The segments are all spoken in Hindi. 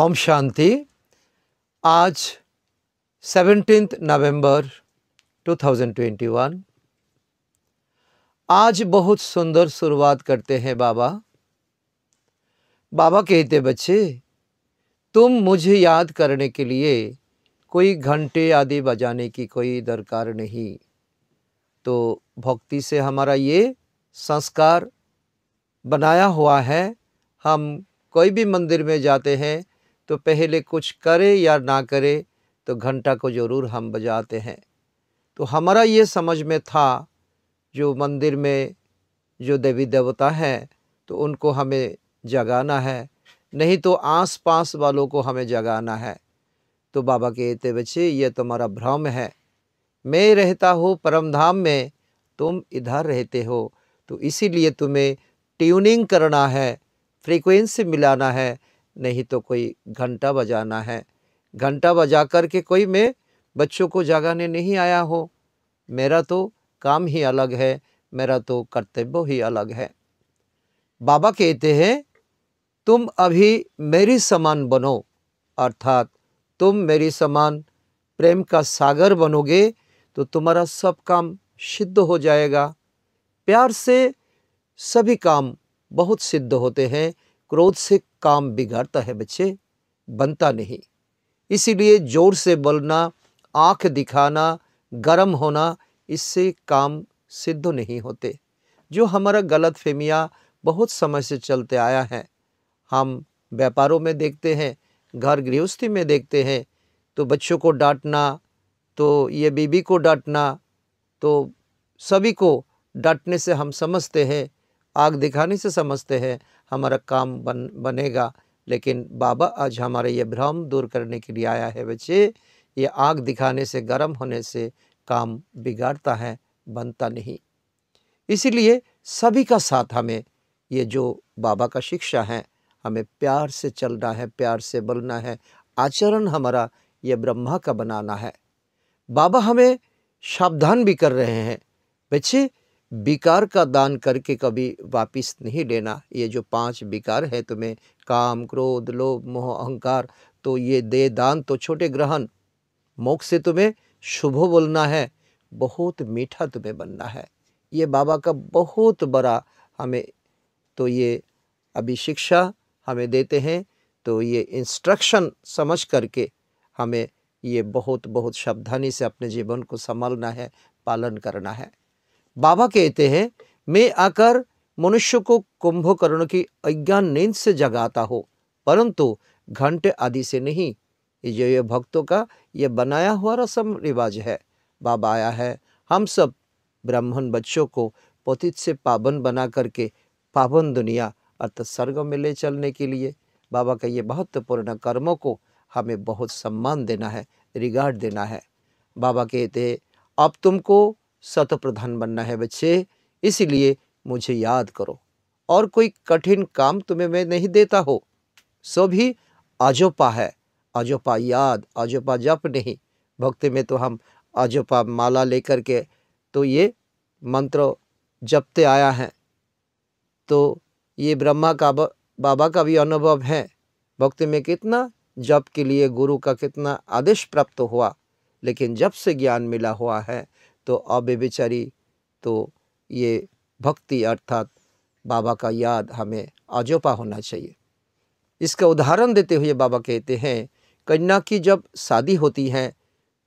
ओम शांति आज सेवनटीन नवंबर 2021 आज बहुत सुंदर शुरुआत करते हैं बाबा बाबा कहते बच्चे तुम मुझे याद करने के लिए कोई घंटे आदि बजाने की कोई दरकार नहीं तो भक्ति से हमारा ये संस्कार बनाया हुआ है हम कोई भी मंदिर में जाते हैं तो पहले कुछ करे या ना करे तो घंटा को ज़रूर हम बजाते हैं तो हमारा ये समझ में था जो मंदिर में जो देवी देवता हैं तो उनको हमें जगाना है नहीं तो आस पास वालों को हमें जगाना है तो बाबा कहते बच्चे ये तुम्हारा भ्रम है मैं रहता हूँ परमधाम में तुम इधर रहते हो तो इसीलिए तुम्हें ट्यूनिंग करना है फ्रीक्वेंसी मिलाना है नहीं तो कोई घंटा बजाना है घंटा बजा कर के कोई मैं बच्चों को जगाने नहीं आया हो मेरा तो काम ही अलग है मेरा तो कर्तव्य ही अलग है बाबा कहते हैं तुम अभी मेरी समान बनो अर्थात तुम मेरी समान प्रेम का सागर बनोगे तो तुम्हारा सब काम सिद्ध हो जाएगा प्यार से सभी काम बहुत सिद्ध होते हैं क्रोध से काम बिगाड़ता है बच्चे बनता नहीं इसीलिए ज़ोर से बोलना आँख दिखाना गर्म होना इससे काम सिद्ध नहीं होते जो हमारा गलत फहमिया बहुत समय से चलते आया है हम व्यापारों में देखते हैं घर गृहस्थी में देखते हैं तो बच्चों को डांटना तो ये बीबी को डांटना तो सभी को डांटने से हम समझते हैं आग दिखाने से समझते हैं हमारा काम बन बनेगा लेकिन बाबा आज हमारे ये भ्रम दूर करने के लिए आया है बच्चे ये आग दिखाने से गर्म होने से काम बिगाड़ता है बनता नहीं इसीलिए सभी का साथ हमें ये जो बाबा का शिक्षा है हमें प्यार से चलना है प्यार से बोलना है आचरण हमारा ये ब्रह्मा का बनाना है बाबा हमें सावधान भी कर रहे हैं बच्चे विकार का दान करके कभी वापिस नहीं लेना ये जो पांच विकार है तुम्हें काम क्रोध लोभ मोह अहंकार तो ये दे दान तो छोटे ग्रहण मोक्ष से तुम्हें शुभ बोलना है बहुत मीठा तुम्हें बनना है ये बाबा का बहुत बड़ा हमें तो ये अभी शिक्षा हमें देते हैं तो ये इंस्ट्रक्शन समझ करके हमें ये बहुत बहुत सावधानी से अपने जीवन को संभालना है पालन करना है बाबा कहते हैं मैं आकर मनुष्य को कुंभकर्ण की अज्ञान नींद से जगाता हो परंतु घंटे आदि से नहीं ये ये भक्तों का ये बनाया हुआ रसम रिवाज है बाबा आया है हम सब ब्राह्मण बच्चों को पतित से पावन बना करके पावन दुनिया अर्थात स्वर्ग में ले चलने के लिए बाबा का ये महत्वपूर्ण कर्मों को हमें बहुत सम्मान देना है रिगार्ड देना है बाबा कहते अब तुमको सत प्रधान बनना है बच्चे इसलिए मुझे याद करो और कोई कठिन काम तुम्हें मैं नहीं देता हो सो भी आजोपा है आजोपा याद आजोपा जप नहीं भक्ति में तो हम आजोपा माला लेकर के तो ये मंत्र जपते आया है तो ये ब्रह्मा का बाबा का भी अनुभव है भक्ति में कितना जप के लिए गुरु का कितना आदेश प्राप्त हुआ लेकिन जब से ज्ञान मिला हुआ है तो अव्यभिचारी तो ये भक्ति अर्थात बाबा का याद हमें आजोपा होना चाहिए इसका उदाहरण देते हुए बाबा कहते हैं कन्या की जब शादी होती है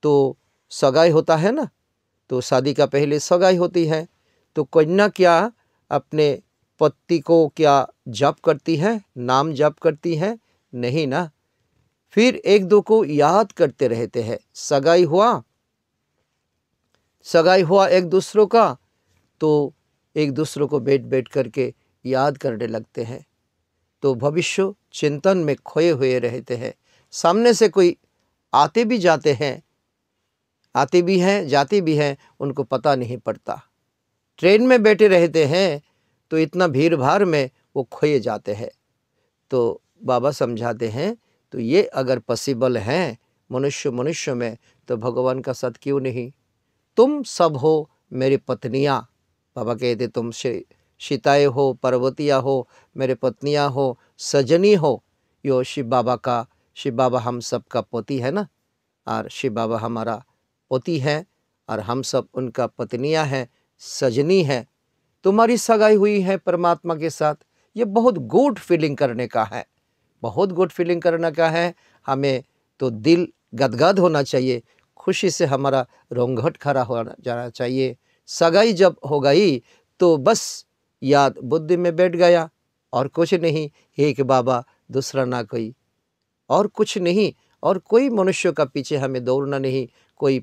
तो सगाई होता है ना तो शादी का पहले सगाई होती है तो कन्या क्या अपने पति को क्या जप करती है नाम जप करती है नहीं ना फिर एक दो को याद करते रहते हैं सगाई हुआ सगाई हुआ एक दूसरों का तो एक दूसरों को बैठ बैठ करके याद करने लगते हैं तो भविष्य चिंतन में खोए हुए रहते हैं सामने से कोई आते भी जाते हैं आते भी हैं जाते भी हैं उनको पता नहीं पड़ता ट्रेन में बैठे रहते हैं तो इतना भीड़ भाड़ में वो खोए जाते हैं तो बाबा समझाते हैं तो ये अगर पॉसिबल हैं मनुष्य मनुष्य में तो भगवान का सत क्यों नहीं तुम सब हो मेरी पत्नियाँ बाबा कहते तुम से हो पर्वतियाँ हो मेरे पत्नियाँ हो सजनी हो यो शिव बाबा का शिव बाबा हम सब का पोती है ना और शिव बाबा हमारा पोती है और हम सब उनका पत्नियाँ हैं सजनी है तुम्हारी सगाई हुई है परमात्मा के साथ ये बहुत गुड फीलिंग करने का है बहुत गुड फीलिंग करने का है हमें तो दिल गदगद होना चाहिए खुशी से हमारा रोंगट खड़ा हो जाना चाहिए सगाई जब हो गई तो बस याद बुद्धि में बैठ गया और कुछ नहीं एक बाबा दूसरा ना कोई और कुछ नहीं और कोई मनुष्य का पीछे हमें दौड़ना नहीं कोई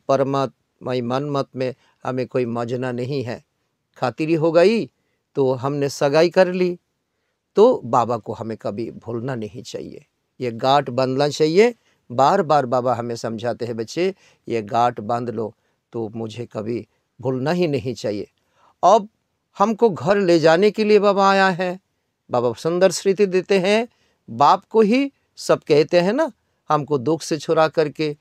मन मत में हमें कोई मजना नहीं है खातिरी हो गई तो हमने सगाई कर ली तो बाबा को हमें कभी भूलना नहीं चाहिए ये गाठ बंधना चाहिए बार बार बाबा हमें समझाते हैं बच्चे ये गाट बांध लो तो मुझे कभी भूलना ही नहीं चाहिए अब हमको घर ले जाने के लिए बाबा आया है बाबा सुंदर स्मृति देते हैं बाप को ही सब कहते हैं ना हमको दुख से छुरा करके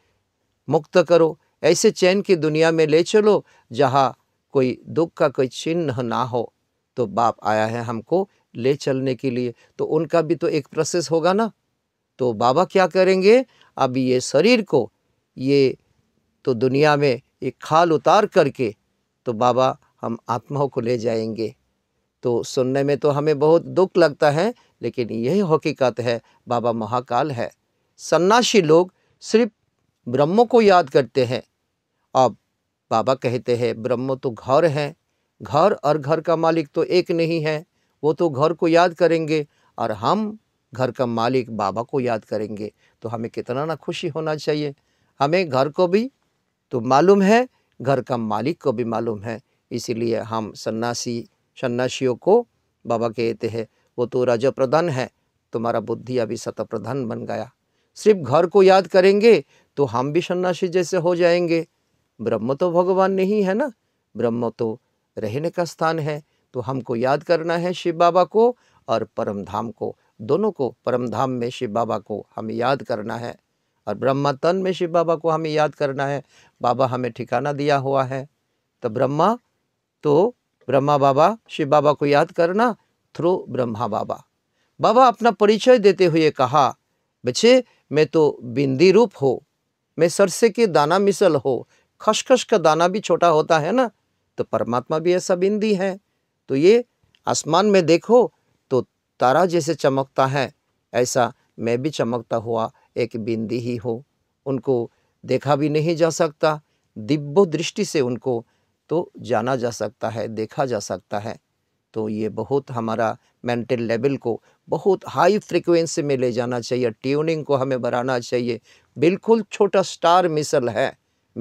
मुक्त करो ऐसे चैन की दुनिया में ले चलो जहाँ कोई दुख का कोई चिन्ह ना हो तो बाप आया है हमको ले चलने के लिए तो उनका भी तो एक प्रोसेस होगा ना तो बाबा क्या करेंगे अब ये शरीर को ये तो दुनिया में एक खाल उतार करके तो बाबा हम आत्माओं को ले जाएंगे तो सुनने में तो हमें बहुत दुख लगता है लेकिन यही हकीकत है बाबा महाकाल है सन्नासी लोग सिर्फ ब्रह्म को याद करते हैं अब बाबा कहते हैं ब्रह्म तो घर है घर और घर का मालिक तो एक नहीं है वो तो घर को याद करेंगे और हम घर का मालिक बाबा को याद करेंगे तो हमें कितना ना खुशी होना चाहिए हमें घर को भी तो मालूम है घर का मालिक को भी मालूम है इसीलिए हम सन्नासी सन्नासियों को बाबा कहते हैं वो तो रज प्रधान है तुम्हारा बुद्धि अभी सत प्रधान बन गया सिर्फ घर को याद करेंगे तो हम भी सन्नासी जैसे हो जाएंगे ब्रह्म तो भगवान नहीं है ना ब्रह्म तो रहने का स्थान है तो हमको याद करना है शिव बाबा को और परम धाम को दोनों को परमधाम में शिव बाबा को हमें याद करना है और ब्रह्मा तन में शिव बाबा को हमें याद करना है बाबा हमें ठिकाना दिया हुआ है तो ब्रह्मा तो ब्रह्मा बाबा शिव बाबा को याद करना थ्रू ब्रह्मा बाबा बाबा अपना परिचय देते हुए कहा बच्चे मैं तो बिंदी रूप हो मैं सरसे के दाना मिसल हो खसखस का दाना भी छोटा होता है ना तो परमात्मा भी ऐसा बिंदी है तो ये आसमान में देखो तारा जैसे चमकता है ऐसा मैं भी चमकता हुआ एक बिंदी ही हो उनको देखा भी नहीं जा सकता दिव्य दृष्टि से उनको तो जाना जा सकता है देखा जा सकता है तो ये बहुत हमारा मेंटल लेवल को बहुत हाई फ्रिक्वेंसी में ले जाना चाहिए ट्यूनिंग को हमें बढ़ाना चाहिए बिल्कुल छोटा स्टार मिसल है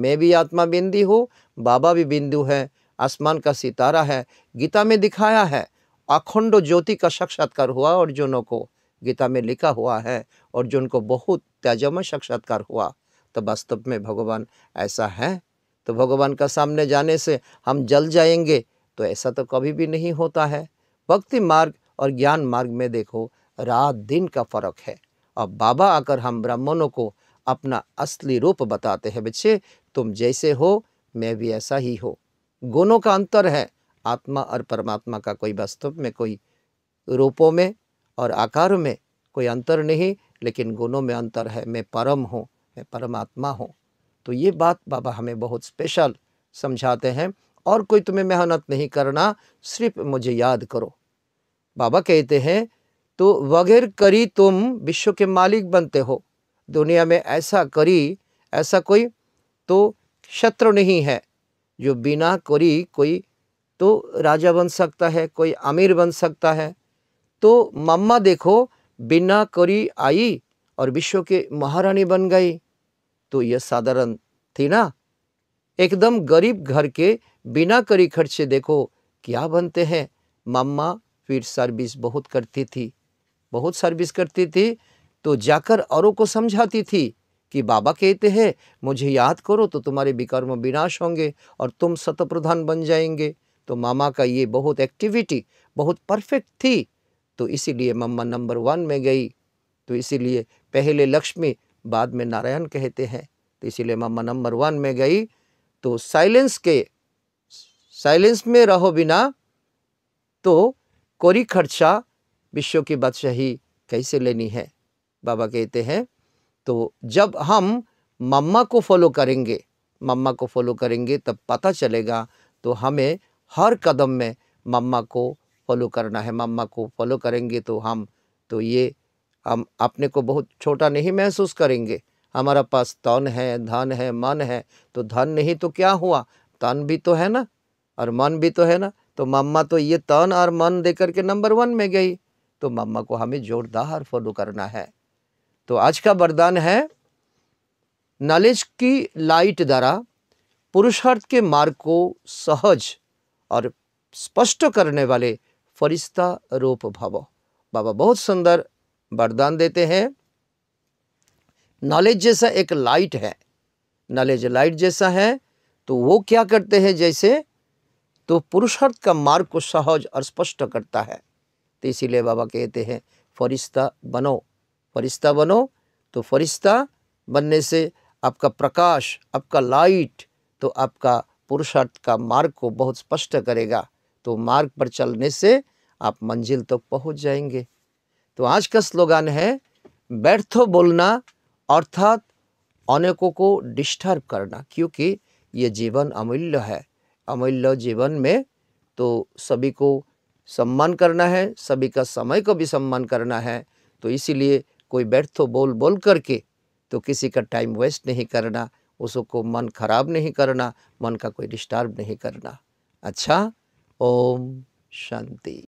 मैं भी आत्मा बिंदी हूँ बाबा भी बिंदु है आसमान का सितारा है गीता में दिखाया है अखंड ज्योति का साक्षात्कार हुआ अर्जुनों को गीता में लिखा हुआ है अर्जुन को बहुत तेजमय साक्षात्कार हुआ तो वास्तव में भगवान ऐसा है तो भगवान का सामने जाने से हम जल जाएंगे तो ऐसा तो कभी भी नहीं होता है भक्ति मार्ग और ज्ञान मार्ग में देखो रात दिन का फर्क है और बाबा आकर हम ब्राह्मणों को अपना असली रूप बताते हैं बच्चे तुम जैसे हो मैं भी ऐसा ही हो गुणों का अंतर है आत्मा और परमात्मा का कोई वास्तव में कोई रूपों में और आकार में कोई अंतर नहीं लेकिन गुणों में अंतर है मैं परम हूँ मैं परमात्मा हूँ तो ये बात बाबा हमें बहुत स्पेशल समझाते हैं और कोई तुम्हें मेहनत नहीं करना सिर्फ मुझे याद करो बाबा कहते हैं तो वगैर करी तुम विश्व के मालिक बनते हो दुनिया में ऐसा करी ऐसा कोई तो शत्रु नहीं है जो बिना करी कोई तो राजा बन सकता है कोई अमीर बन सकता है तो मम्मा देखो बिना करी आई और विश्व के महारानी बन गई तो यह साधारण थी ना एकदम गरीब घर के बिना करी खर्चे देखो क्या बनते हैं मम्मा फिर सर्विस बहुत करती थी बहुत सर्विस करती थी तो जाकर औरों को समझाती थी कि बाबा कहते हैं मुझे याद करो तो तुम्हारे विकर्म विनाश होंगे और तुम सतप्रधान बन जाएंगे तो मामा का ये बहुत एक्टिविटी बहुत परफेक्ट थी तो इसीलिए मम्मा नंबर वन में गई तो इसीलिए पहले लक्ष्मी बाद में नारायण कहते हैं तो इसीलिए मम्मा नंबर वन में गई तो साइलेंस के साइलेंस में रहो बिना तो कोरी खर्चा विश्व की बादशाही कैसे लेनी है बाबा कहते हैं तो जब हम मम्मा को फॉलो करेंगे मम्मा को फॉलो करेंगे तब पता चलेगा तो हमें हर कदम में मम्मा को फॉलो करना है मम्मा को फॉलो करेंगे तो हम तो ये हम अपने को बहुत छोटा नहीं महसूस करेंगे हमारा पास तन है धन है मन है तो धन नहीं तो क्या हुआ तन भी तो है ना और मन भी तो है ना तो मम्मा तो ये तन और मन देकर के नंबर वन में गई तो मम्मा को हमें जोरदार फॉलो करना है तो आज का वरदान है नॉलेज की लाइट द्वारा पुरुषार्थ के मार्ग को सहज और स्पष्ट करने वाले फरिश्ता रूप भव बाबा बहुत सुंदर वरदान देते हैं नॉलेज जैसा एक लाइट है नॉलेज लाइट जैसा है तो वो क्या करते हैं जैसे तो पुरुषार्थ का मार्ग को सहज और स्पष्ट करता है तो इसीलिए बाबा कहते हैं फरिश्ता बनो फरिश्ता बनो तो फरिश्ता बनने से आपका प्रकाश आपका लाइट तो आपका पुरुषार्थ का मार्ग को बहुत स्पष्ट करेगा तो मार्ग पर चलने से आप मंजिल तक तो पहुंच जाएंगे तो आज का स्लोगान है बैठो बोलना अर्थात अनेकों को डिस्टर्ब करना क्योंकि ये जीवन अमूल्य है अमूल्य जीवन में तो सभी को सम्मान करना है सभी का समय को भी सम्मान करना है तो इसीलिए कोई तो बोल बोल करके तो किसी का टाइम वेस्ट नहीं करना उसको मन खराब नहीं करना मन का कोई डिस्टर्ब नहीं करना अच्छा ओम शांति